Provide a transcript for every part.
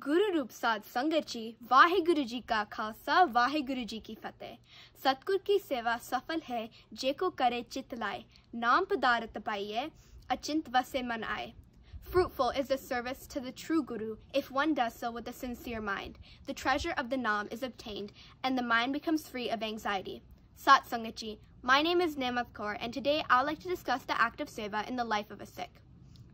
Guru Rup ਸਾਧ ਸੰਗਤ ਜੀ Waheguru ka khalsa, Khalsa Waheguru ki ਕੀ ਫਤਿਹ ki seva ਸੇਵਾ hai, jeko kare ਚਿਤ ਲਾਏ ਨਾਮ ਪਦਾਰਤ ਪਾਈਏ Fruitful is the service to the true Guru if one does so with a sincere mind. The treasure of the Nam is obtained, and the mind becomes free of anxiety. Sat Sangachi, my name is Namath Kaur, and today I'd like to discuss the act of seva in the life of a Sikh.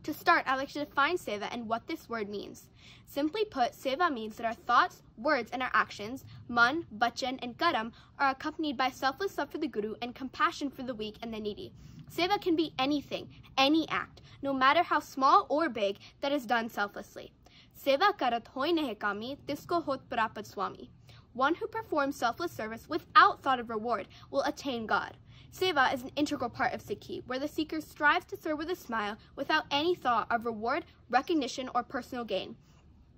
To start, I'd like to define seva and what this word means. Simply put, seva means that our thoughts, words, and our actions, man, bachan, and karam, are accompanied by selfless love for the guru and compassion for the weak and the needy. Seva can be anything, any act, no matter how small or big, that is done selflessly. Seva karat hoy nehekami, tisko hot prapat swami. One who performs selfless service without thought of reward will attain God. Seva is an integral part of Sikhi, where the seeker strives to serve with a smile without any thought of reward, recognition, or personal gain.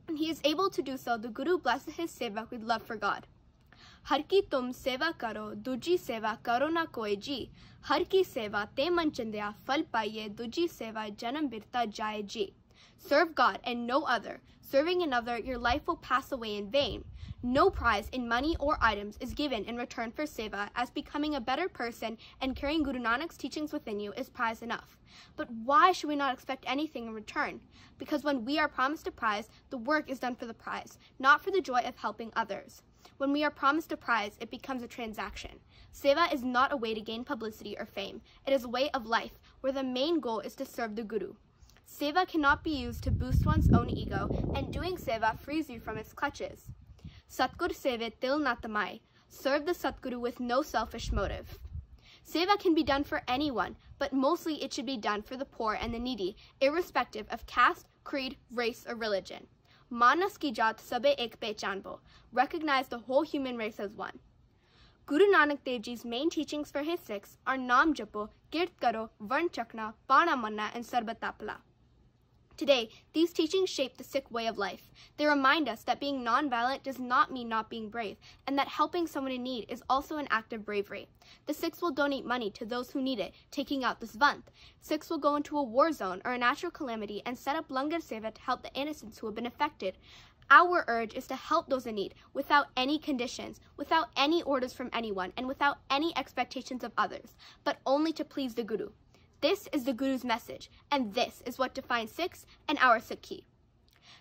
When he is able to do so, the Guru blesses his Seva with love for God. Har ki tum seva karo, duji seva karo na koi ji. Har ki seva te manchandya fal paye, duji seva janam birta jaye ji. Serve God and no other. Serving another, your life will pass away in vain. No prize in money or items is given in return for seva, as becoming a better person and carrying Guru Nanak's teachings within you is prize enough. But why should we not expect anything in return? Because when we are promised a prize, the work is done for the prize, not for the joy of helping others. When we are promised a prize, it becomes a transaction. Seva is not a way to gain publicity or fame. It is a way of life, where the main goal is to serve the Guru. Seva cannot be used to boost one's own ego, and doing seva frees you from its clutches. Satguru Seva Dil Natamai. Serve the Satguru with no selfish motive. Seva can be done for anyone, but mostly it should be done for the poor and the needy, irrespective of caste, creed, race, or religion. Manas ki jat sabe ek pechanbo. Recognize the whole human race as one. Guru Nanak Dev Ji's main teachings for his Sikhs are Nam Japo, Girt Karo, Varn Chakna, Bana Manna, and Sarbatapla. Today, these teachings shape the Sikh way of life. They remind us that being nonviolent does not mean not being brave, and that helping someone in need is also an act of bravery. The Sikhs will donate money to those who need it, taking out this month. Sikhs will go into a war zone or a natural calamity and set up Langar Seva to help the innocents who have been affected. Our urge is to help those in need without any conditions, without any orders from anyone, and without any expectations of others, but only to please the Guru. This is the Guru's message, and this is what defines Sikhs and our Sikhi.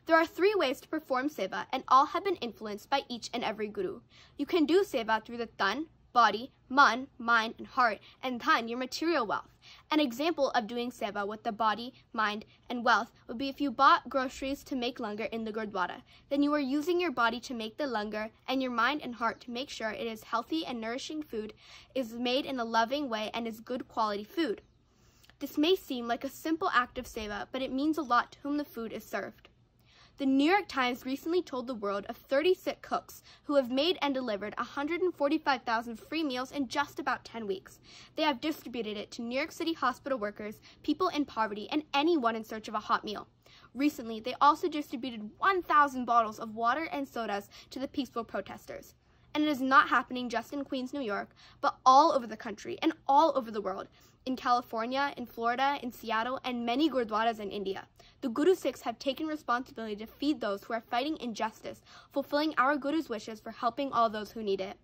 There are three ways to perform seva, and all have been influenced by each and every Guru. You can do seva through the tan, body, man, mind, and heart, and tan, your material wealth. An example of doing seva with the body, mind, and wealth would be if you bought groceries to make langar in the gurdwara. Then you are using your body to make the langar and your mind and heart to make sure it is healthy and nourishing food, is made in a loving way, and is good quality food. This may seem like a simple act of seva, but it means a lot to whom the food is served. The New York Times recently told the world of 36 cooks who have made and delivered 145,000 free meals in just about 10 weeks. They have distributed it to New York City hospital workers, people in poverty, and anyone in search of a hot meal. Recently, they also distributed 1,000 bottles of water and sodas to the peaceful protesters. And it is not happening just in Queens, New York, but all over the country and all over the world in California, in Florida, in Seattle, and many gurdwaras in India. The Guru Sikhs have taken responsibility to feed those who are fighting injustice, fulfilling our Guru's wishes for helping all those who need it.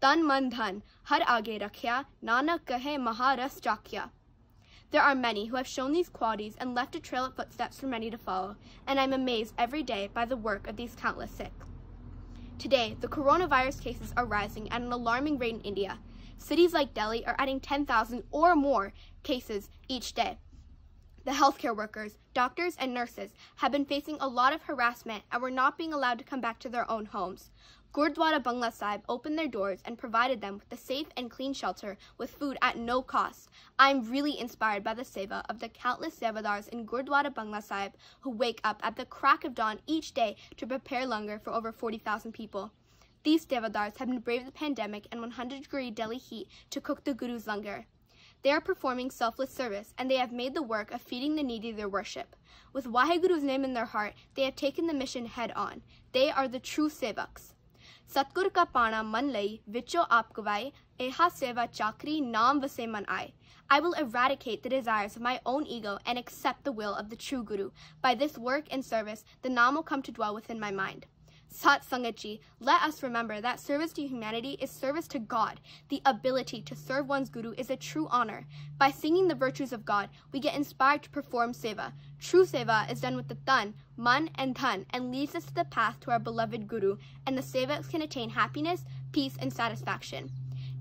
Tan Man Dhan, Har Aage Rakhya, Nanak Kahe Maharas Chakya. There are many who have shown these qualities and left a trail of footsteps for many to follow, and I'm amazed every day by the work of these countless Sikhs. Today, the coronavirus cases are rising at an alarming rate in India. Cities like Delhi are adding 10,000 or more cases each day. The healthcare workers, doctors, and nurses have been facing a lot of harassment and were not being allowed to come back to their own homes. Gurdwara Bangla Sahib opened their doors and provided them with a safe and clean shelter with food at no cost. I am really inspired by the seva of the countless Devadars in Gurdwara Bangla Sahib who wake up at the crack of dawn each day to prepare langar for over 40,000 people. These Devadars have been the pandemic and 100 degree Delhi heat to cook the Guru's langar. They are performing selfless service, and they have made the work of feeding the needy their worship. With Waheguru's name in their heart, they have taken the mission head on. They are the true Sevaks. सतगुर का पाना मन लई विचो आप गवाए एहा सेवा चाकरी I will eradicate the desires of my own ego and accept the will of the true Guru. By this work and service, the Nam will come to dwell within my mind. Satsangachi, let us remember that service to humanity is service to God. The ability to serve one's guru is a true honor. By singing the virtues of God, we get inspired to perform seva. True seva is done with the tan, man, and tan, and leads us to the path to our beloved guru, and the sevaks can attain happiness, peace, and satisfaction.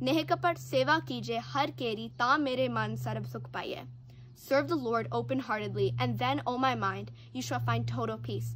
नेह seva kije har हर ta mere man मन सर्व Serve the Lord open-heartedly, and then, O oh my mind, you shall find total peace.